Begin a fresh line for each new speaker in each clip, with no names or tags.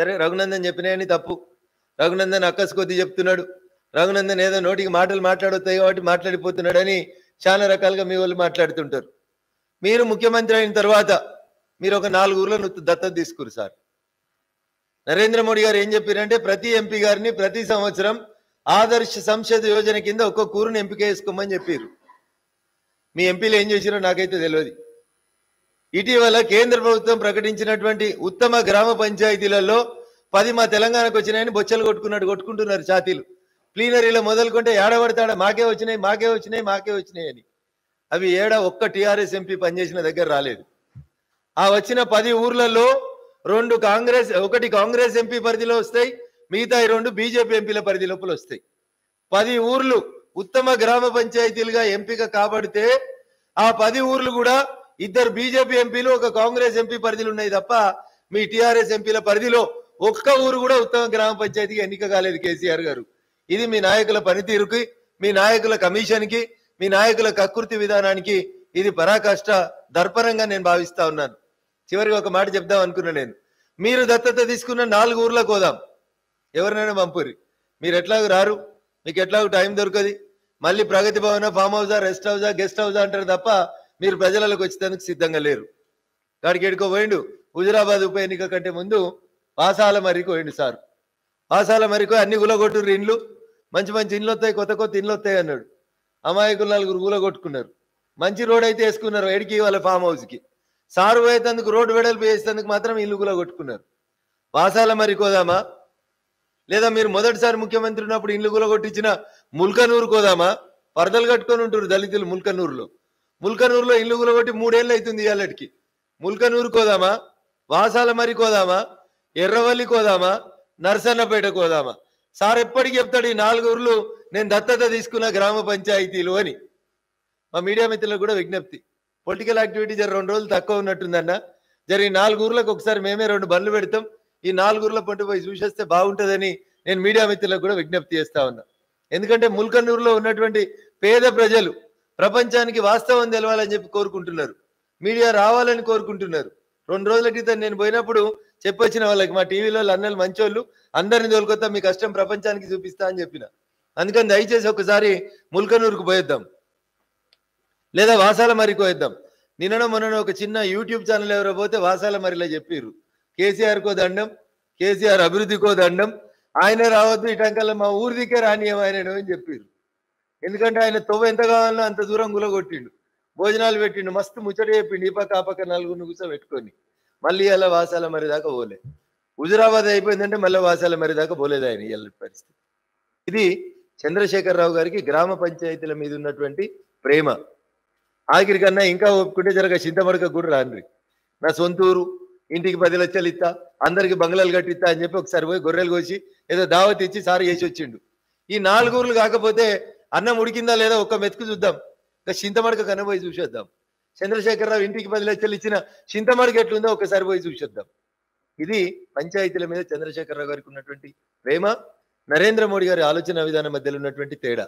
సరే రఘునందన్ చెప్పినాయని తప్పు రఘునందన్ అక్కస్ కొద్ది చెప్తున్నాడు రఘునందన్ ఏదో నోటికి మాటలు మాట్లాడుతాయి కాబట్టి మాట్లాడిపోతున్నాడని చాలా రకాలుగా మీ వాళ్ళు మాట్లాడుతుంటారు మీరు ముఖ్యమంత్రి అయిన తర్వాత మీరు ఒక నాలుగు ఊర్లను దత్తత తీసుకురు సార్ నరేంద్ర మోడీ గారు ఏం చెప్పారంటే ప్రతి ఎంపీ గారిని ప్రతి సంవత్సరం ఆదర్శ సంసద యోజన కింద ఒక్కొక్క ఊరుని ఎంపిక చేసుకోమని చెప్పారు మీ ఎంపీలు ఏం చేసారో నాకైతే తెలియదు ఇటీవల కేంద్ర ప్రభుత్వం ప్రకటించినటువంటి ఉత్తమ గ్రామ పంచాయతీలలో పది మా తెలంగాణకు వచ్చినాయని బొచ్చలు కొట్టుకున్నట్టు కొట్టుకుంటున్నారు ఛాతీలు ప్లీనరీలో మొదలుకుంటే ఏడబడతాడ మాకే వచ్చినాయి మాకే వచ్చినాయి మాకే వచ్చినాయి అని అవి ఏడ ఒక్క టీఆర్ఎస్ ఎంపీ పనిచేసిన దగ్గర రాలేదు ఆ వచ్చిన పది ఊర్లలో రెండు కాంగ్రెస్ ఒకటి కాంగ్రెస్ ఎంపీ పరిధిలో వస్తాయి మిగతా రెండు బీజేపీ ఎంపీల పరిధి లోపల వస్తాయి పది ఊర్లు ఉత్తమ గ్రామ పంచాయతీలుగా ఎంపిక కాబడితే ఆ పది ఊర్లు కూడా ఇద్దరు బీజేపీ ఎంపీలు ఒక కాంగ్రెస్ ఎంపీ పరిధిలో ఉన్నాయి తప్ప మీ టిఆర్ఎస్ ఎంపీల పరిధిలో ఒక్క ఊరు కూడా ఉత్తమ గ్రామ పంచాయతీకి ఎన్నిక కాలేదు కేసీఆర్ గారు ఇది మీ నాయకుల పనితీరుకి మీ నాయకుల కమిషన్కి మీ నాయకుల కకృతి విధానానికి ఇది పరాకాష్ట దర్పణంగా నేను భావిస్తా ఉన్నాను చివరికి ఒక మాట చెప్దాం అనుకున్నా నేను మీరు దత్తత తీసుకున్న నాలుగు ఊర్లకు పోదాం ఎవరినైనా పంపురి మీరు ఎట్లాగ రారు మీకు ఎట్లాగో టైం దొరకది మళ్ళీ ప్రగతి భవన ఫామ్ హౌసా రెస్ట్ హౌజా గెస్ట్ హౌజా అంటారు తప్ప మీరు ప్రజలకు వచ్చేందుకు సిద్ధంగా లేరు కాడికి ఎడుకో పోయిండు హుజురాబాద్ ఉప ఎన్నిక కంటే ముందు పాసాల మరికి పోయిండు సార్ పాసాల మరికి అన్ని గులగొట్టుర్రు ఇండ్లు మంచి మంచి ఇండ్లు వస్తాయి కొత్త కొత్త ఇండ్లు వస్తాయి అన్నాడు అమాయకులు నలుగురు గులగొట్టుకున్నారు మంచి రోడ్ అయితే వేసుకున్నారు ఎడికి వాళ్ళ ఫామ్ హౌస్కి సారు పోయేందుకు రోడ్డు వెడల్పు వేసేందుకు మాత్రం ఇల్లు గులగొట్టుకున్నారు పాసాల మరి కోదామా లేదా మీరు మొదటిసారి ముఖ్యమంత్రి ఉన్నప్పుడు ఇండ్లు గులగొట్టించిన ముల్కనూరు కోదామా పరదలు కట్టుకొని ఉంటారు దళితులు ముల్కనూరులో ముల్కనూరులో ఇల్లు కూలగొట్టి మూడేళ్ళు అవుతుంది ఇవాళకి ముల్కనూరు కోదామా వాసాల మరి కోదామా ఎర్రవల్లి కోదామా నర్సన్నపేట కోదామా సార్ ఎప్పటికి చెప్తాడు ఈ నాలుగు ఊర్లు నేను దత్తత తీసుకున్న గ్రామ పంచాయతీలు అని మా మీడియా మిత్రులకు కూడా విజ్ఞప్తి పొలిటికల్ యాక్టివిటీ జర రెండు రోజులు తక్కువ ఉన్నట్టుందన్న జర ఈ నాలుగు ఊర్లకు ఒకసారి మేమే రెండు బండ్లు పెడతాం ఈ నాలుగు ఊర్ల పంట పోయి చూసేస్తే బాగుంటుందని నేను మీడియా మిత్రులకు కూడా విజ్ఞప్తి చేస్తా ఉన్నా ఎందుకంటే ముల్కనూరులో ఉన్నటువంటి పేద ప్రజలు ప్రపంచానికి వాస్తవం తెలవాలని చెప్పి కోరుకుంటున్నారు మీడియా రావాలని కోరుకుంటున్నారు రెండు రోజుల క్రితం నేను పోయినప్పుడు చెప్పొచ్చిన వాళ్ళకి మా టీవీలో అన్నలు మంచోళ్ళు అందరిని తోలుకొస్తా మీ కష్టం ప్రపంచానికి చూపిస్తా అని చెప్పిన అందుకని దయచేసి ఒకసారి ముల్కనూరుకు పోయేద్దాం లేదా వాసాల మరి పోయేద్దాం నిన్న మొన్న ఒక చిన్న యూట్యూబ్ ఛానల్ ఎవరో పోతే వాసాల మరిలా చెప్పారు కేసీఆర్ కో దండం కేసీఆర్ అభివృద్ధికో దండం ఆయన రావద్దు ఇటంకల్లా మా ఊరిదికే రానియమాయనడు అని చెప్పారు ఎందుకంటే ఆయన తొవ్వ ఎంత కావాలో అంత దూరం గులగొట్టిండు భోజనాలు పెట్టిండు మస్తు ముచ్చట చెప్పిండు ఈ పక్క ఆ పక్క నలుగురిని కూర్చోబెట్టుకొని మళ్ళీ అలా వాసాల మరి దాకా పోలే హుజురాబాద్ అయిపోయిందంటే మళ్ళీ వాసాల మరి దాకా పోలేదు ఆయన ఇవాళ పరిస్థితి ఇది చంద్రశేఖరరావు గారికి గ్రామ పంచాయతీల మీద ఉన్నటువంటి ప్రేమ ఆఖరి కన్నా ఇంకా ఒప్పుకుంటే జరగ చింతమడక కూడా రాండ్రి నా సొంత ఊరు ఇంటికి పది లక్షలు ఇస్తా అందరికి బంగ్లాలు కట్టిస్తా అని చెప్పి ఒకసారి పోయి గొర్రెలు కోసి ఏదో దావత్ ఇచ్చి సారి చేసి వచ్చిండు ఈ ఊర్లు కాకపోతే అన్నం ఉడికిందా లేదా ఒక్క మెతుకు చూద్దాం ఇంకా చింతమడక కనబోయి చూసేద్దాం చంద్రశేఖరరావు ఇంటికి పది లక్షలు ఇచ్చిన చింతమడక ఎట్లుందో ఒకసారి పోయి చూసేద్దాం ఇది పంచాయతీల మీద చంద్రశేఖరరావు గారికి ఉన్నటువంటి ప్రేమ నరేంద్ర మోడీ గారి ఆలోచన విధానం మధ్యలో ఉన్నటువంటి తేడా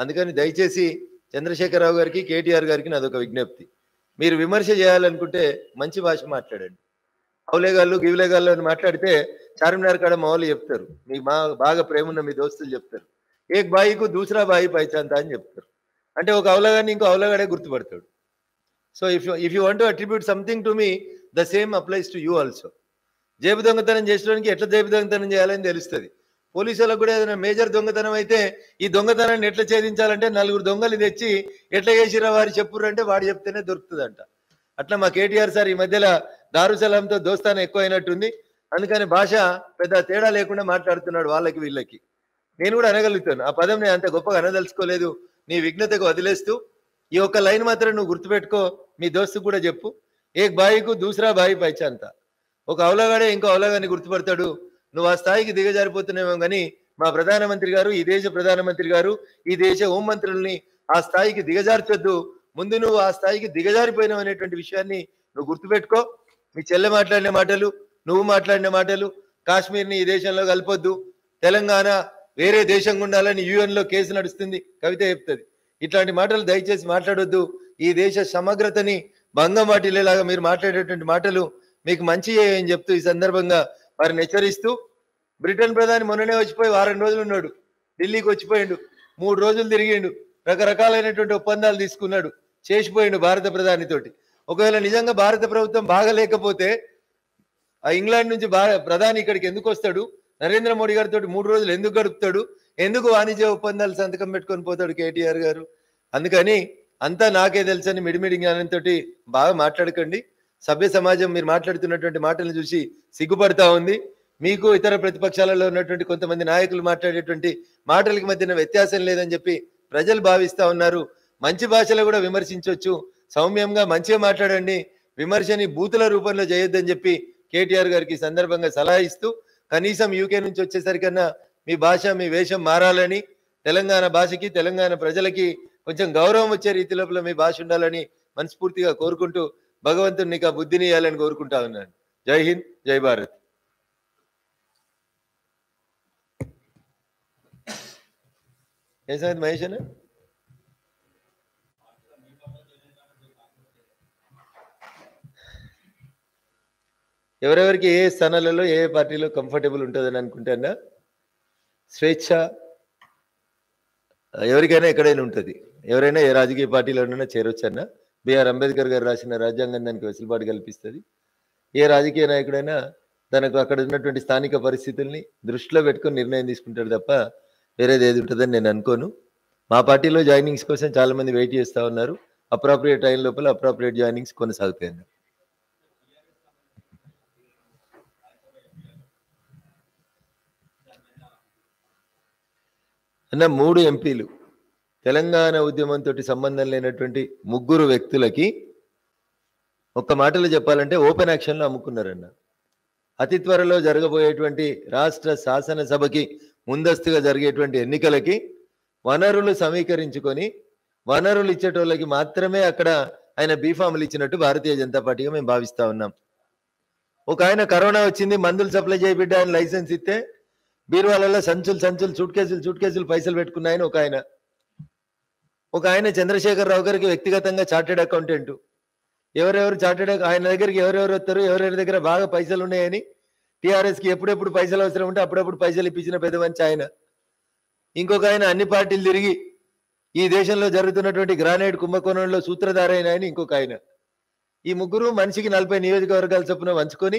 అందుకని దయచేసి చంద్రశేఖరరావు గారికి కేటీఆర్ గారికి ఒక విజ్ఞప్తి మీరు విమర్శ చేయాలనుకుంటే మంచి భాష మాట్లాడండి అవులేగాళ్ళు గివిలేగాళ్ళు అని మాట్లాడితే చార్మినార్ కాడ మా చెప్తారు మీ బాగా ప్రేమ ఉన్న మీ దోస్తులు చెప్తారు ఏక్ బాయికు దూసరా బాయి పైచంత అని చెప్తారు అంటే ఒక అవలగాన్ని ఇంకో అవలగాడే గుర్తుపడతాడు so if if you want to attribute something to me the same applies to you also జేబు దొంగతనం చేసడానికి ఎట్లా జేబు దొంగతనం చేయాలని తెలుస్తుంది పోలీసులకు కూడా ఏదైనా మేజర్ దొంగతనం అయితే ఈ దొంగతనాన్ని ఎట్లా ఛేదించాలంటే నలుగురు దొంగలు తెచ్చి ఎట్లా చేసిరా వారు చెప్పురు అంటే వాడు చెప్తేనే దొరుకుతుందంట అట్లా మా కేటీఆర్ సార్ ఈ మధ్యలో దారుసలంతో దోస్తాన ఎక్కువైనట్టుంది అందుకని భాష పెద్ద తేడా లేకుండా మాట్లాడుతున్నాడు వాళ్ళకి వీళ్ళకి నేను కూడా అనగలుగుతాను ఆ పదం నేను అంత గొప్పగా అనదలుచుకోలేదు నీ విఘ్నతకు వదిలేస్తూ ఈ ఒక్క లైన్ మాత్రం నువ్వు గుర్తుపెట్టుకో మీ దోస్తు కూడా చెప్పు ఏ బాయికు దూసరా బాయి పైచంత ఒక అవలగాడే ఇంకో అవలగాన్ని గుర్తుపడతాడు నువ్వు ఆ స్థాయికి దిగజారిపోతున్నావేమో కానీ మా ప్రధానమంత్రి గారు ఈ దేశ ప్రధానమంత్రి గారు ఈ దేశ హోంమంత్రుల్ని ఆ స్థాయికి దిగజార్చొద్దు ముందు నువ్వు ఆ స్థాయికి దిగజారిపోయినావు అనేటువంటి విషయాన్ని నువ్వు గుర్తుపెట్టుకో మీ చెల్లె మాట్లాడిన మాటలు నువ్వు మాట్లాడిన మాటలు కాశ్మీర్ని ఈ దేశంలో కలపొద్దు తెలంగాణ వేరే దేశం ఉండాలని యుఎన్లో కేసు నడుస్తుంది కవిత చెప్తుంది ఇట్లాంటి మాటలు దయచేసి మాట్లాడొద్దు ఈ దేశ సమగ్రతని భంగం వాటిల్లేలాగా మీరు మాట్లాడేటువంటి మాటలు మీకు మంచి అని చెప్తూ ఈ సందర్భంగా వారిని హెచ్చరిస్తూ బ్రిటన్ ప్రధాని మొన్ననే వచ్చిపోయి వారం రోజులు ఉన్నాడు ఢిల్లీకి వచ్చిపోయిండు మూడు రోజులు తిరిగిండు రకరకాలైనటువంటి ఒప్పందాలు తీసుకున్నాడు చేసిపోయిండు భారత ప్రధానితోటి ఒకవేళ నిజంగా భారత ప్రభుత్వం బాగలేకపోతే ఆ ఇంగ్లాండ్ నుంచి ప్రధాని ఇక్కడికి ఎందుకు వస్తాడు నరేంద్ర మోడీ గారితో మూడు రోజులు ఎందుకు గడుపుతాడు ఎందుకు వాణిజ్య ఒప్పందాలు సంతకం పెట్టుకొని పోతాడు కేటీఆర్ గారు అందుకని అంతా నాకే తెలుసని మిడిమిడి జ్ఞానంతో బాగా మాట్లాడకండి సభ్య సమాజం మీరు మాట్లాడుతున్నటువంటి మాటలను చూసి సిగ్గుపడతా ఉంది మీకు ఇతర ప్రతిపక్షాలలో ఉన్నటువంటి కొంతమంది నాయకులు మాట్లాడేటువంటి మాటలకి మధ్యన వ్యత్యాసం లేదని చెప్పి ప్రజలు భావిస్తా ఉన్నారు మంచి భాషలో కూడా విమర్శించవచ్చు సౌమ్యంగా మంచిగా మాట్లాడండి విమర్శని బూతుల రూపంలో చేయొద్దని చెప్పి కేటీఆర్ గారికి సందర్భంగా సలహా ఇస్తూ కనీసం యూకే నుంచి వచ్చేసరికన్నా మీ భాష మీ వేషం మారాలని తెలంగాణ భాషకి తెలంగాణ ప్రజలకి కొంచెం గౌరవం వచ్చే రీతి లోపల మీ భాష ఉండాలని మనస్ఫూర్తిగా కోరుకుంటూ భగవంతుడు నీకు ఆ బుద్ధిని ఇవ్వాలని కోరుకుంటా ఉన్నాను జై హింద్ జై భారత్ ఏ సంగతి మహేష్ అన్న ఎవరెవరికి ఏ స్థానాలలో ఏ పార్టీలో కంఫర్టబుల్ ఉంటుందని అనుకుంటే అన్న స్వేచ్ఛ ఎవరికైనా ఎక్కడైనా ఉంటుంది ఎవరైనా ఏ రాజకీయ పార్టీలోనైనా చేరొచ్చన్న బిఆర్ అంబేద్కర్ గారు రాసిన రాజ్యాంగం దానికి వెసులుబాటు కల్పిస్తుంది ఏ రాజకీయ నాయకుడైనా తనకు అక్కడ ఉన్నటువంటి స్థానిక పరిస్థితుల్ని దృష్టిలో పెట్టుకుని నిర్ణయం తీసుకుంటాడు తప్ప వేరేది ఏది ఉంటుందని నేను అనుకోను మా పార్టీలో జాయినింగ్స్ కోసం చాలామంది వెయిట్ చేస్తూ ఉన్నారు అప్రాప్రియేట్ టైం లోపల అప్రాప్రియేట్ జాయినింగ్స్ కొనసాగుతాయి అన్న మూడు ఎంపీలు తెలంగాణ ఉద్యమంతో సంబంధం లేనటువంటి ముగ్గురు వ్యక్తులకి ఒక్క మాటలు చెప్పాలంటే ఓపెన్ యాక్షన్లో అమ్ముకున్నారన్న అతి త్వరలో జరగబోయేటువంటి రాష్ట్ర శాసనసభకి ముందస్తుగా జరిగేటువంటి ఎన్నికలకి వనరులు సమీకరించుకొని వనరులు ఇచ్చేటోళ్ళకి మాత్రమే అక్కడ ఆయన బీఫాములు ఇచ్చినట్టు భారతీయ జనతా పార్టీగా మేము భావిస్తా ఉన్నాం ఒక ఆయన కరోనా వచ్చింది మందులు సప్లై చేయబిడ్డ ఆయన లైసెన్స్ ఇస్తే బీరువాలలో సంచులు సంచులు సూట్ కేసులు సూట్ కేసులు పైసలు పెట్టుకున్నాయని ఒక ఆయన ఒక ఆయన చంద్రశేఖరరావు గారికి వ్యక్తిగతంగా చార్టెడ్ అకౌంటెంట్ ఎవరెవరు చార్టెడ్ ఆయన దగ్గరికి ఎవరెవరు వస్తారు ఎవరెవరి దగ్గర బాగా పైసలు ఉన్నాయని టీఆర్ఎస్కి ఎప్పుడెప్పుడు పైసలు అవసరం ఉంటే అప్పుడప్పుడు పైసలు ఇప్పించిన పెద్ద మంచి ఆయన ఇంకొక ఆయన అన్ని పార్టీలు తిరిగి ఈ దేశంలో జరుగుతున్నటువంటి గ్రానైట్ కుంభకోణంలో సూత్రధారైన ఆయన ఇంకొక ఆయన ఈ ముగ్గురు మనిషికి నలభై నియోజకవర్గాల చొప్పున వంచుకొని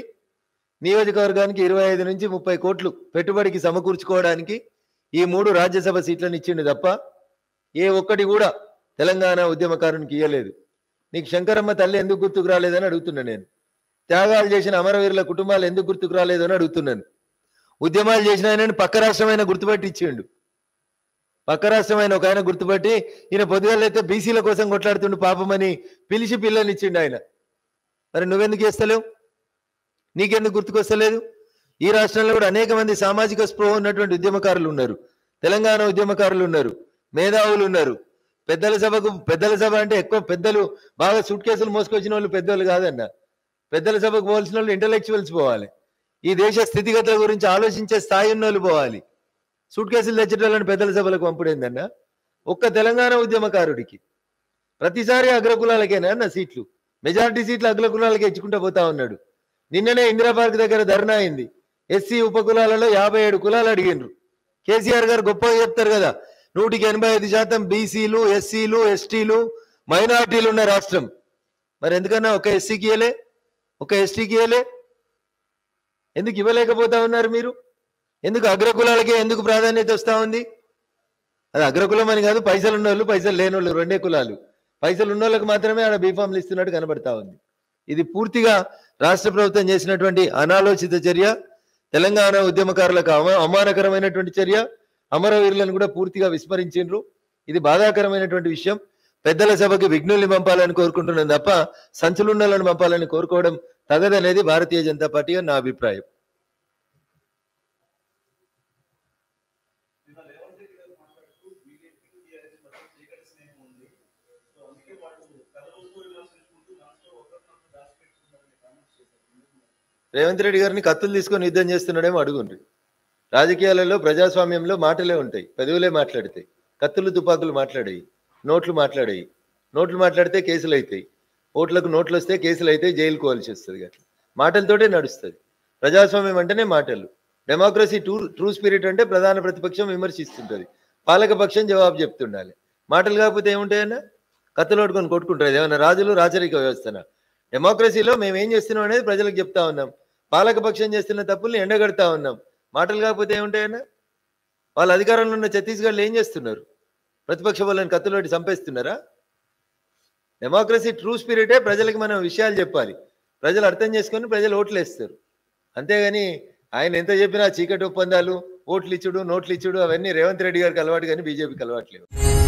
నియోజకవర్గానికి ఇరవై ఐదు నుంచి ముప్పై కోట్లు పెట్టుబడికి సమకూర్చుకోవడానికి ఈ మూడు రాజ్యసభ సీట్లను ఇచ్చిండు తప్ప ఏ ఒక్కటి కూడా తెలంగాణ ఉద్యమకారునికి ఇవ్వలేదు నీకు శంకరమ్మ తల్లి ఎందుకు గుర్తుకు రాలేదని అడుగుతున్నాను నేను త్యాగాలు చేసిన అమరవీరుల కుటుంబాలు ఎందుకు గుర్తుకు రాలేదని అడుగుతున్నాను ఉద్యమాలు చేసిన ఆయన పక్క రాష్ట్రమైన గుర్తుపట్టి ఇచ్చిండు పక్క రాష్ట్రమైన ఒక ఆయన గుర్తుపట్టి ఈయన పొద్దుగాలైతే బీసీల కోసం కొట్లాడుతుండు పాపమని పిలిచి పిల్లలు ఇచ్చిండు ఆయన మరి నువ్వెందుకు చేస్తలేవు నీకెందుకు గుర్తుకొస్తలేదు ఈ రాష్ట్రంలో కూడా అనేక మంది సామాజిక స్పృహ ఉన్నటువంటి ఉద్యమకారులు ఉన్నారు తెలంగాణ ఉద్యమకారులు ఉన్నారు మేధావులు ఉన్నారు పెద్దల సభకు పెద్దల సభ అంటే ఎక్కువ పెద్దలు బాగా సూట్ కేసులు మోసుకొచ్చిన వాళ్ళు పెద్దవాళ్ళు కాదన్న పెద్దల సభకు పోవాల్సిన వాళ్ళు ఇంటలెక్చువల్స్ పోవాలి ఈ దేశ స్థితిగతుల గురించి ఆలోచించే స్థాయి ఉన్న వాళ్ళు పోవాలి సూట్ కేసులు తెచ్చేటోళ్ళని పెద్దల సభలకు పంపుడేందన్న ఒక్క తెలంగాణ ఉద్యమకారుడికి ప్రతిసారి అగ్రకులాలకేనా అన్న సీట్లు మెజారిటీ సీట్లు అగ్రకులాలకే ఇచ్చుకుంటూ పోతా ఉన్నాడు నిన్ననే ఇందిరా పార్క్ దగ్గర ధర్నా అయింది ఎస్సీ ఉపకులాలలో యాభై ఏడు కులాలు అడిగినారు కేసీఆర్ గారు గొప్పగా చెప్తారు కదా నూటికి ఎనభై ఐదు శాతం బీసీలు ఎస్సీలు ఎస్టీలు మైనార్టీలు ఉన్న రాష్ట్రం మరి ఎందుకన్నా ఒక ఎస్సీకి ఇవ్వలే ఒక ఎస్టీకి ఇవ్వలే ఎందుకు ఇవ్వలేకపోతా ఉన్నారు మీరు ఎందుకు అగ్రకులాలకే ఎందుకు ప్రాధాన్యత వస్తూ ఉంది అది అగ్రకులం అని కాదు పైసలు ఉన్నోళ్ళు పైసలు లేని వాళ్ళు రెండే కులాలు పైసలు ఉన్నోళ్ళకి మాత్రమే ఆడ బీఫామ్లు ఇస్తున్నట్టు కనబడతా ఉంది ఇది పూర్తిగా రాష్ట్ర ప్రభుత్వం చేసినటువంటి అనాలోచిత చర్య తెలంగాణ ఉద్యమకారులకు అవమానకరమైనటువంటి చర్య అమరవీరులను కూడా పూర్తిగా విస్మరించిండ్రు ఇది బాధాకరమైనటువంటి విషయం పెద్దల సభకి విఘ్నుల్ని పంపాలని కోరుకుంటున్నాను తప్ప సంచలున్నలను పంపాలని కోరుకోవడం తగదనేది భారతీయ జనతా పార్టీ నా అభిప్రాయం రేవంత్ రెడ్డి గారిని కత్తులు తీసుకొని యుద్ధం చేస్తున్నాడేమో అడుగుండ్రి రాజకీయాలలో ప్రజాస్వామ్యంలో మాటలే ఉంటాయి పెదవులే మాట్లాడతాయి కత్తులు తుపాకులు మాట్లాడాయి నోట్లు మాట్లాడాయి నోట్లు మాట్లాడితే కేసులు అవుతాయి ఓట్లకు నోట్లు వస్తే కేసులు అయితే జైలు కోవాల్సి వస్తుంది అట్లా మాటలతోటే నడుస్తుంది ప్రజాస్వామ్యం అంటేనే మాటలు డెమోక్రసీ ట్రూ ట్రూ స్పిరిట్ అంటే ప్రధాన ప్రతిపక్షం విమర్శిస్తుంటుంది పాలకపక్షం జవాబు చెప్తుండాలి మాటలు కాకపోతే ఏముంటాయన్నా కత్తులు పట్టుకొని కొట్టుకుంటారు ఏమైనా రాజులు రాచరిక వ్యవస్థన డెమోక్రసీలో మేము ఏం చేస్తున్నాం అనేది ప్రజలకు చెప్తా ఉన్నాం పాలకపక్షం చేస్తున్న తప్పుల్ని ఎండగడతా ఉన్నాం మాటలు కాకపోతే ఏముంటాయన్నా వాళ్ళ అధికారంలో ఉన్న ఛత్తీస్గఢ్లో ఏం చేస్తున్నారు ప్రతిపక్ష వాళ్ళని కత్తులోటి చంపేస్తున్నారా డెమోక్రసీ ట్రూ స్పిరిటే ప్రజలకు మనం విషయాలు చెప్పాలి ప్రజలు అర్థం చేసుకొని ప్రజలు ఓట్లు వేస్తారు అంతేగాని ఆయన ఎంత చెప్పినా చీకటి ఒప్పందాలు ఓట్లు ఇచ్చుడు నోట్లు ఇచ్చుడు అవన్నీ రేవంత్ రెడ్డి గారికి అలవాటు కానీ బీజేపీకి అలవాట్లేవు